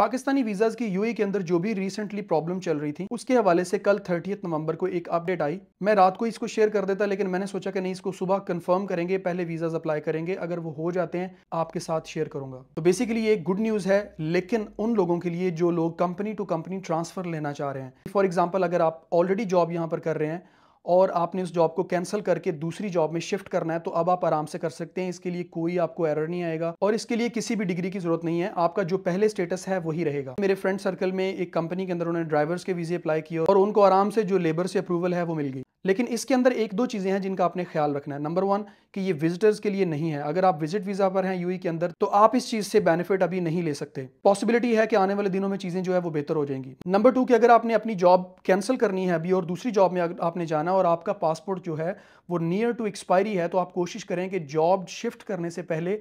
Pakistani visas की UAE के अंदर जो भी रिसेंटली प्रॉब्लम चल रही थी उसके हवाले से कल थर्टी नवंबर को एक अपडेट आई मैं रात को इसको शेयर कर देता लेकिन मैंने सोचा कि नहीं इसको सुबह कंफर्म करेंगे पहले वीज़ाज़ अप्लाई करेंगे अगर वो हो जाते हैं आपके साथ शेयर करूंगा तो बेसिकली ये गुड न्यूज़ है लेकिन उन लोगों के लिए जो लोग कंपनी टू कंपनी ट्रांसफ़र लेना चाह रहे हैं फॉर एग्जाम्पल अगर आप ऑलरेडी जॉब यहाँ पर कर रहे हैं और आपने उस जॉब को कैंसिल करके दूसरी जॉब में शिफ्ट करना है तो अब आप आराम से कर सकते हैं इसके लिए कोई आपको एरर नहीं आएगा और इसके लिए किसी भी डिग्री की जरूरत नहीं है आपका जो पहले स्टेटस है वही रहेगा मेरे फ्रेंड सर्कल में एक कंपनी के अंदर उन्होंने ड्राइवर्स के वीजे अप्लाई किया और उनको आराम से जो लेबर से अप्रूवल है वो मिल गई लेकिन इसके अंदर एक दो चीज़ें हैं जिनका आपने ख्याल रखना है नंबर वन कि ये विजिटर्स के लिए नहीं है अगर आप विजिट वीज़ा पर हैं यूई e के अंदर तो आप इस चीज़ से बेनिफिट अभी नहीं ले सकते पॉसिबिलिटी है कि आने वाले दिनों में चीज़ें जो है वो बेहतर हो जाएंगी नंबर टू कि अगर आपने अपनी जॉब कैंसिल करनी है अभी और दूसरी जॉब में आपने जाना और आपका पासपोर्ट जो है वो नियर टू एक्सपायरी है तो आप कोशिश करें कि जॉब शिफ्ट करने से पहले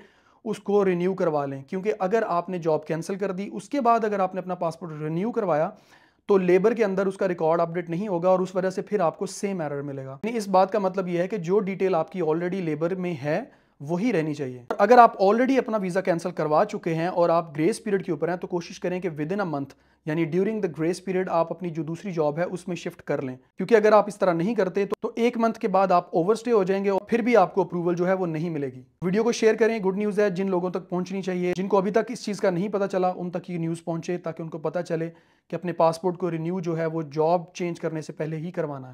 उसको रिन्यू करवा लें क्योंकि अगर आपने जॉब कैंसिल कर दी उसके बाद अगर आपने अपना पासपोर्ट रिन्यू करवाया तो लेबर के अंदर उसका रिकॉर्ड अपडेट नहीं होगा और उस वजह से फिर आपको सेम एरर मिलेगा इस बात का मतलब यह है कि जो डिटेल आपकी ऑलरेडी लेबर में है वही रहनी चाहिए अगर आप ऑलरेडी अपना वीज़ा कैंसिल करवा चुके हैं और आप ग्रेस पीरियड के ऊपर हैं तो कोशिश करें कि विद इन अ मंथ यानी ड्यूरिंग द ग्रेस पीरियड आप अपनी जो दूसरी जॉब है उसमें शिफ्ट कर लें क्योंकि अगर आप इस तरह नहीं करते तो, तो एक मंथ के बाद आप ओवरस्टे हो जाएंगे और फिर भी आपको अप्रूवल जो है वो नहीं मिलेगी वीडियो को शेयर करें गुड न्यूज़ है जिन लोगों तक पहुंचनी चाहिए जिनको अभी तक इस चीज़ का नहीं पता चला उन तक ये न्यूज़ पहुंचे ताकि उनको पता चले कि अपने पासपोर्ट को रिन्यू जो है वो जॉब चेंज करने से पहले ही करवाना है